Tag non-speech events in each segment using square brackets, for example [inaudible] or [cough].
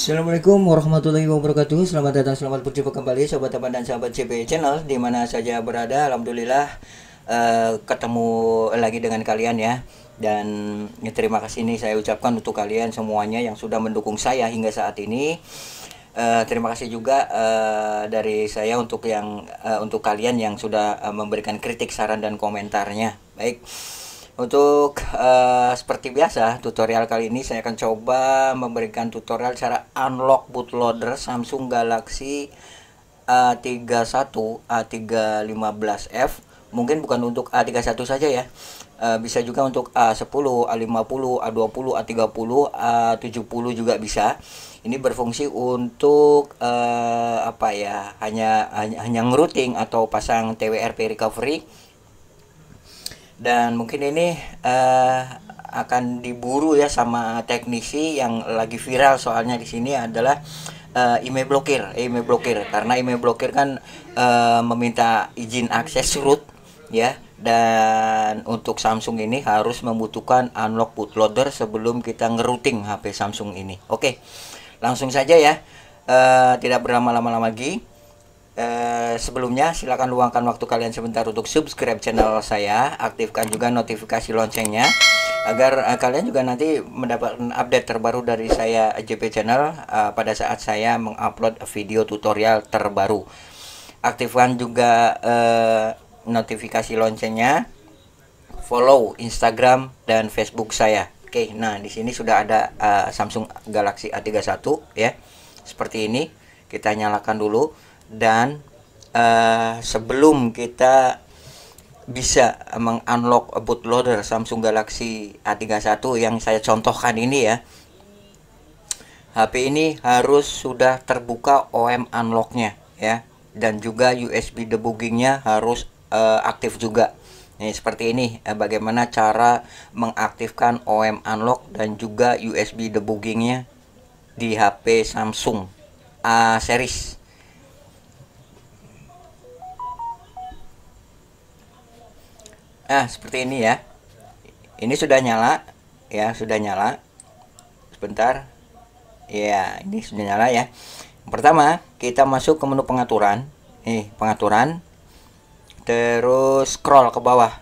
Assalamualaikum warahmatullahi wabarakatuh Selamat datang, selamat berjumpa kembali Sobat teman dan sahabat CP Channel Dimana saja berada, Alhamdulillah uh, Ketemu lagi dengan kalian ya dan ya, terima kasih ini saya ucapkan untuk kalian semuanya yang sudah mendukung saya hingga saat ini uh, terima kasih juga uh, dari saya untuk yang uh, untuk kalian yang sudah uh, memberikan kritik saran dan komentarnya baik untuk uh, seperti biasa tutorial kali ini saya akan coba memberikan tutorial cara unlock bootloader Samsung Galaxy A31 A315F mungkin bukan untuk A31 saja ya Eh, bisa juga untuk A10, A50, A20, A30, A70 juga bisa. Ini berfungsi untuk uh, apa ya? Hanya hanya, hanya ngeruting atau pasang TWRP recovery. Dan mungkin ini uh, akan diburu ya sama teknisi yang lagi viral soalnya di sini adalah uh, email blokir, email blokir karena email blokir kan uh, meminta izin akses root ya dan untuk Samsung ini harus membutuhkan unlock bootloader sebelum kita ngerouting HP Samsung ini oke langsung saja ya e, tidak berlama-lama lagi e, sebelumnya silahkan luangkan waktu kalian sebentar untuk subscribe channel saya aktifkan juga notifikasi loncengnya agar uh, kalian juga nanti mendapatkan update terbaru dari saya JP Channel uh, pada saat saya mengupload video tutorial terbaru. Aktifkan juga notifikasi loncengnya, follow Instagram dan Facebook saya. Oke, nah di sini sudah ada uh, Samsung Galaxy A31 ya. Seperti ini, kita nyalakan dulu dan uh, sebelum kita bisa mengunlock bootloader Samsung Galaxy A31 yang saya contohkan ini ya. HP ini harus sudah terbuka OM unlocknya ya dan juga USB debuggingnya harus uh, aktif juga. Nih seperti ini eh, bagaimana cara mengaktifkan OM unlock dan juga USB debuggingnya di HP Samsung A eh, series. Nah, seperti ini ya. Ini sudah nyala ya, sudah nyala. Sebentar. Ya, ini sudah nyala ya. Pertama, kita masuk ke menu pengaturan. Nih, pengaturan terus scroll ke bawah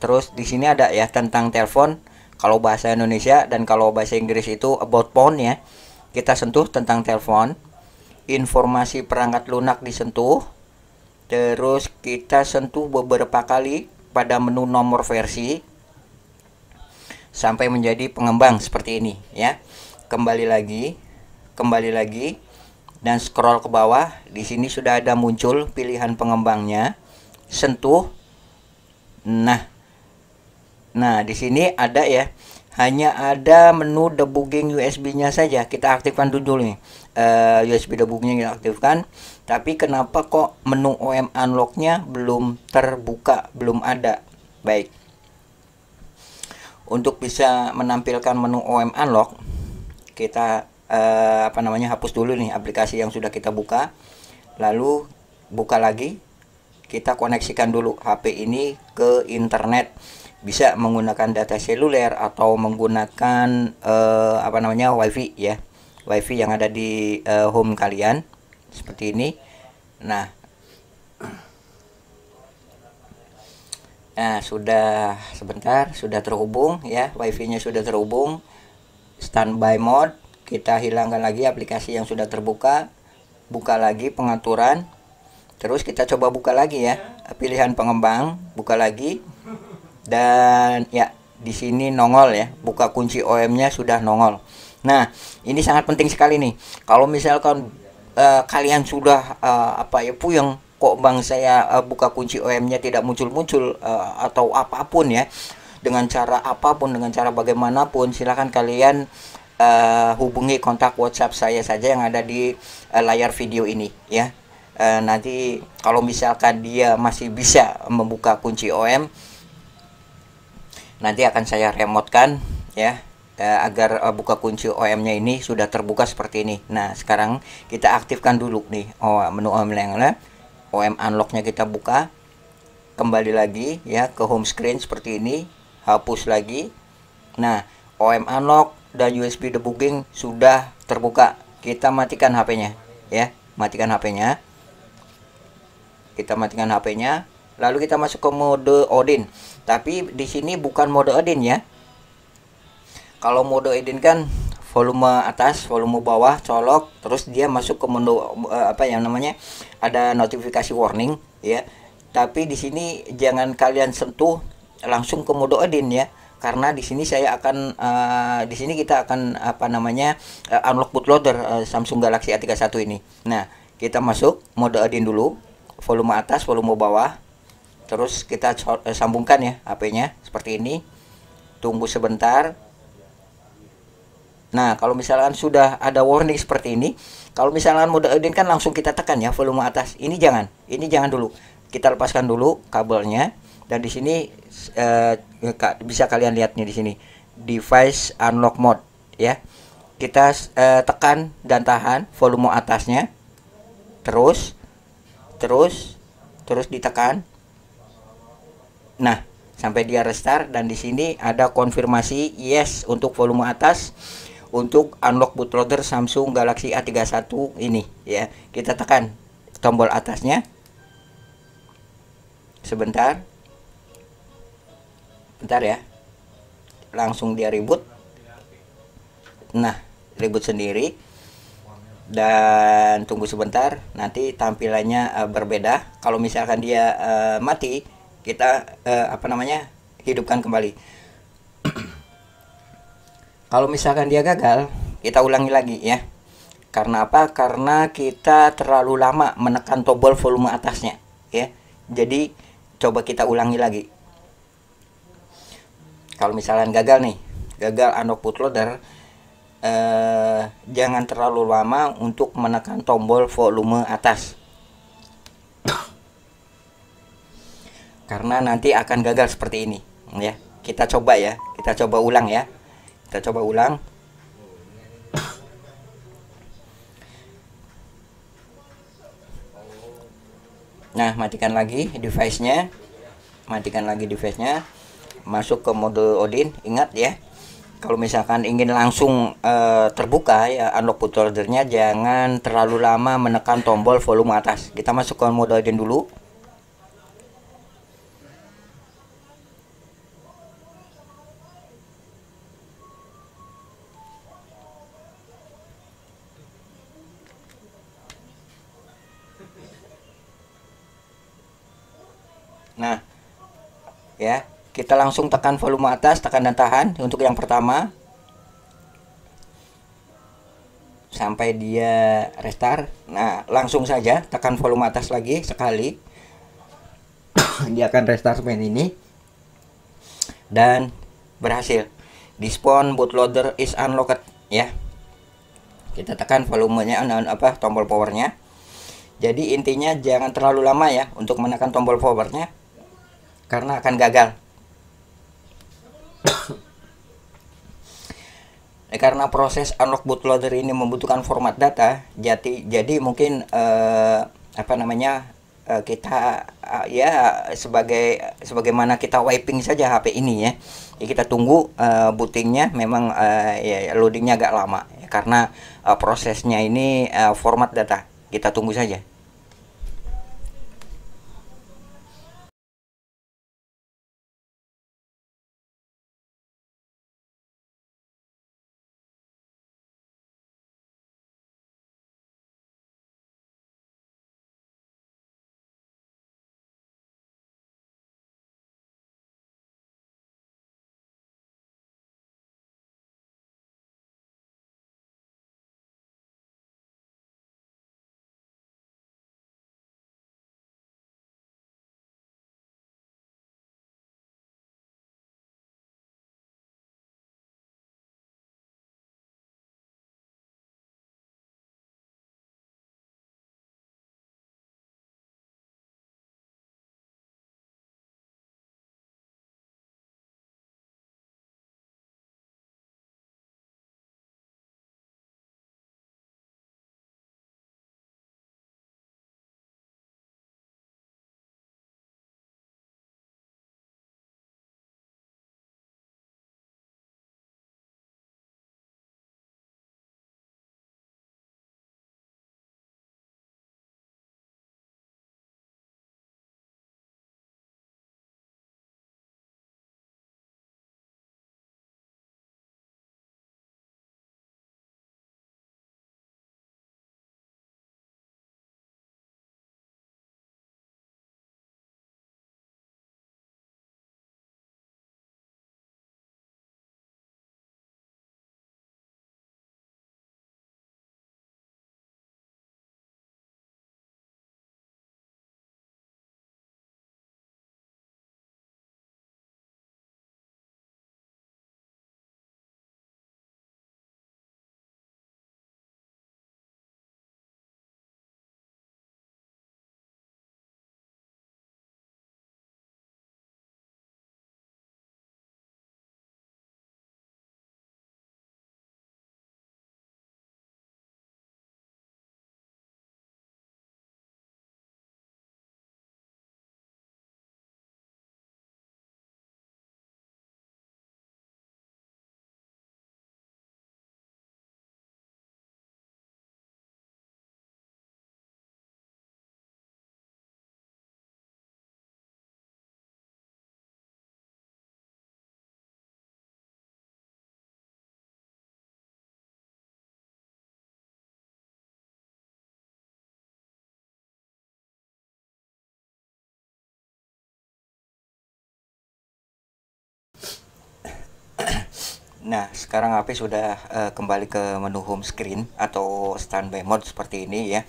terus di sini ada ya tentang telepon kalau bahasa Indonesia dan kalau bahasa Inggris itu about phone ya kita sentuh tentang telepon informasi perangkat lunak disentuh terus kita sentuh beberapa kali pada menu nomor versi sampai menjadi pengembang seperti ini ya kembali lagi kembali lagi dan scroll ke bawah di sini sudah ada muncul pilihan pengembangnya sentuh. Nah, nah di sini ada ya, hanya ada menu debugging USB-nya saja. Kita aktifkan dulu nih uh, eh, USB debugging kita aktifkan. Tapi kenapa kok menu OM unlock-nya belum terbuka, belum ada? Baik. Untuk bisa menampilkan menu OM unlock, kita uh, apa namanya hapus dulu nih aplikasi yang sudah kita buka, lalu buka lagi kita koneksikan dulu HP ini ke internet bisa menggunakan data seluler atau menggunakan uh, apa namanya WiFi ya WiFi yang ada di uh, home kalian seperti ini nah Nah, sudah sebentar, sudah terhubung ya. WiFi nya sudah terhubung. Standby mode, kita hilangkan lagi aplikasi yang sudah terbuka. Buka lagi pengaturan. Terus kita coba buka lagi ya, pilihan pengembang, buka lagi. Dan ya, di sini nongol ya, buka kunci OM-nya sudah nongol. Nah, ini sangat penting sekali nih. Kalau misalkan uh, kalian sudah uh, apa ya puyeng kok bang saya uh, buka kunci OM-nya tidak muncul-muncul uh, atau apapun ya. Dengan cara apapun, dengan cara bagaimanapun, silahkan kalian uh, hubungi kontak WhatsApp saya saja yang ada di uh, layar video ini ya e, nanti kalau misalkan dia masih bisa membuka kunci OM nanti akan saya remote ya e, agar e, buka kunci OM-nya ini sudah terbuka seperti ini. Nah, sekarang kita aktifkan dulu nih oh, menu OM yang lain. OM unlock-nya kita buka kembali lagi ya ke home screen seperti ini hapus lagi nah OM unlock dan USB debugging sudah terbuka kita matikan HP-nya ya matikan HP-nya kita matikan HP-nya lalu kita masuk ke mode Odin tapi di sini bukan mode Odin ya kalau mode Odin kan volume atas volume bawah colok terus dia masuk ke menu eh, apa yang namanya ada notifikasi warning ya tapi di sini jangan kalian sentuh langsung ke mode Odin ya karena di sini saya akan uh, di sini kita akan apa namanya uh, unlock bootloader uh, Samsung Galaxy A31 ini nah kita masuk mode Odin dulu volume atas volume bawah terus kita eh, sambungkan ya HP-nya seperti ini tunggu sebentar Nah, kalau misalkan sudah ada warning seperti ini, kalau misalkan mode Odin kan langsung kita tekan ya volume atas. Ini jangan, ini jangan dulu. Kita lepaskan dulu kabelnya dan di sini eh, bisa kalian lihat nih di sini device unlock mode ya. Kita eh, tekan dan tahan volume atasnya. Terus terus terus ditekan nah sampai dia restart dan di sini ada konfirmasi yes untuk volume atas untuk unlock bootloader Samsung Galaxy A31 ini ya kita tekan tombol atasnya sebentar bentar ya langsung dia reboot. nah reboot sendiri dan tunggu sebentar nanti tampilannya uh, berbeda kalau misalkan dia uh, mati kita uh, apa namanya hidupkan kembali [clears throat] kalau misalkan dia gagal kita ulangi lagi ya karena apa karena kita terlalu lama menekan tombol volume atasnya ya jadi coba kita ulangi lagi kalau misalkan gagal nih gagal unlock bootloader eh, jangan terlalu lama untuk menekan tombol volume atas karena nanti akan gagal seperti ini ya kita coba ya kita coba ulang ya kita coba ulang nah matikan lagi device nya matikan lagi device nya masuk ke mode Odin ingat ya kalau misalkan ingin langsung uh, terbuka ya unlock put jangan terlalu lama menekan tombol volume atas kita masukkan mode hidden dulu nah ya kita langsung tekan volume atas, tekan dan tahan untuk yang pertama. Sampai dia restart. Nah, langsung saja tekan volume atas lagi sekali. [coughs] dia akan restart main ini. Dan berhasil. spawn bootloader is unlocked ya. Kita tekan volumenya eh, eh, apa tombol powernya. Jadi intinya jangan terlalu lama ya untuk menekan tombol powernya karena akan gagal. Eh, karena proses unlock bootloader ini membutuhkan format data, jadi jadi mungkin eh, apa namanya eh, kita eh, ya sebagai sebagaimana kita wiping saja HP ini ya. ya kita tunggu eh, bootingnya memang eh, ya, ya loadingnya agak lama ya, karena eh, prosesnya ini eh, format data. Kita tunggu saja. Nah, sekarang HP sudah uh, kembali ke menu home screen atau standby mode seperti ini ya.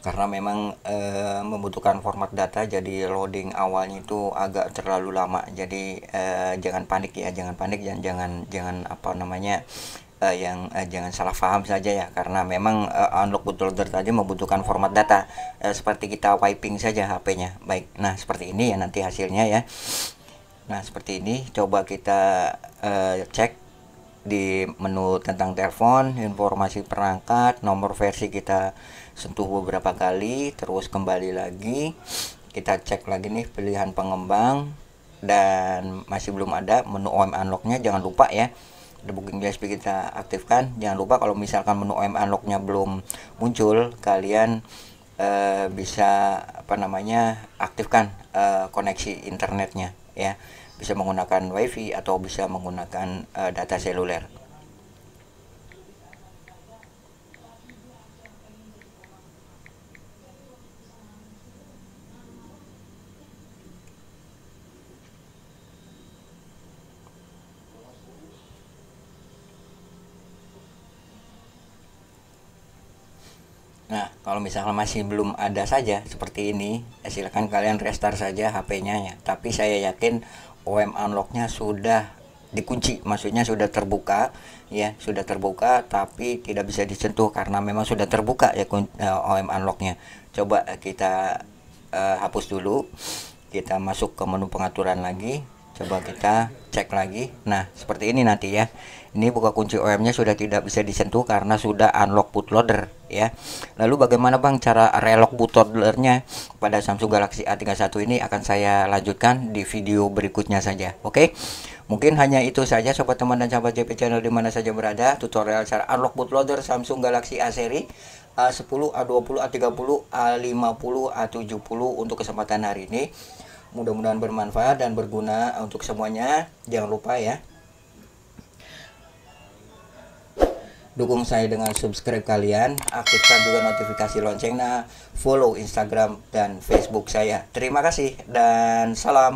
Karena memang uh, membutuhkan format data jadi loading awalnya itu agak terlalu lama. Jadi uh, jangan panik ya, jangan panik dan jangan jangan apa namanya uh, yang uh, jangan salah paham saja ya karena memang uh, unlock bootloader tadi membutuhkan format data uh, seperti kita wiping saja HP-nya. Baik. Nah, seperti ini ya nanti hasilnya ya. Nah, seperti ini coba kita uh, cek di menu tentang telepon, informasi perangkat, nomor versi kita sentuh beberapa kali, terus kembali lagi. Kita cek lagi nih pilihan pengembang dan masih belum ada menu OM unlocknya jangan lupa ya. The booking kita aktifkan. Jangan lupa kalau misalkan menu OM unlocknya belum muncul, kalian uh, bisa apa namanya aktifkan uh, koneksi internetnya ya bisa menggunakan wifi atau bisa menggunakan uh, data seluler Nah, kalau misalnya masih belum ada saja seperti ini, ya silakan kalian restart saja HP-nya ya. Tapi saya yakin OM unlock-nya sudah dikunci, maksudnya sudah terbuka ya, sudah terbuka tapi tidak bisa disentuh karena memang sudah terbuka ya eh, OM unlock-nya. Coba kita uh, hapus dulu. Kita masuk ke menu pengaturan lagi, coba kita cek lagi nah seperti ini nanti ya ini buka kunci OM nya sudah tidak bisa disentuh karena sudah unlock bootloader ya. Lalu bagaimana Bang cara relok bootloadernya pada Samsung Galaxy A31 ini akan saya lanjutkan di video berikutnya saja. Oke. Okay? Mungkin hanya itu saja sobat teman dan sahabat JP channel di mana saja berada tutorial cara unlock bootloader Samsung Galaxy A seri A10, A20, A30, A50, A70 untuk kesempatan hari ini. Mudah-mudahan bermanfaat dan berguna untuk semuanya. Jangan lupa ya dukung saya dengan subscribe kalian, aktifkan juga notifikasi loncengnya, follow Instagram dan Facebook saya. Terima kasih dan salam.